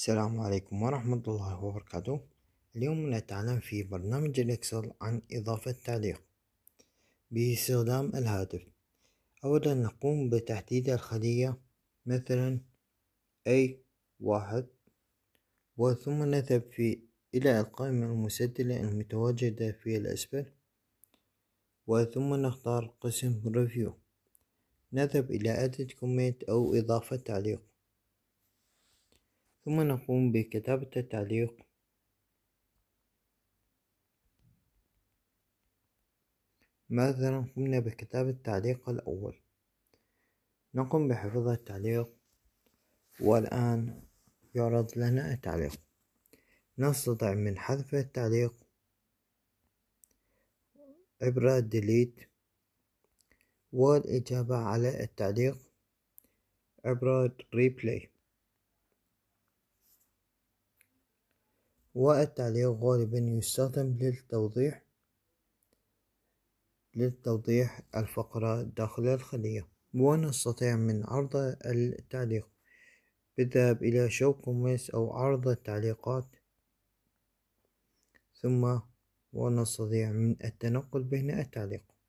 السلام عليكم ورحمة الله وبركاته اليوم نتعلم في برنامج الإكسل عن إضافة تعليق باستخدام الهاتف أولا نقوم بتحديد الخلية مثلا أي واحد وثم نذهب في إلى القائمة المسجلة المتواجدة في الأسفل وثم نختار قسم ريفيو نذهب إلى ادت كوميت أو إضافة تعليق ثم نقوم بكتابة التعليق مثلا قمنا بكتابة التعليق الأول نقوم بحفظ التعليق والآن يعرض لنا التعليق نستطيع من حذف التعليق عبر ديليت والإجابة على التعليق عبر ريبلاي والتعليق غالبا يستخدم للتوضيح للتوضيح الفقرة داخل الخلية ونستطيع من عرض التعليق بالذهاب إلى شو قميص أو عرض التعليقات ثم ونستطيع من التنقل بين التعليق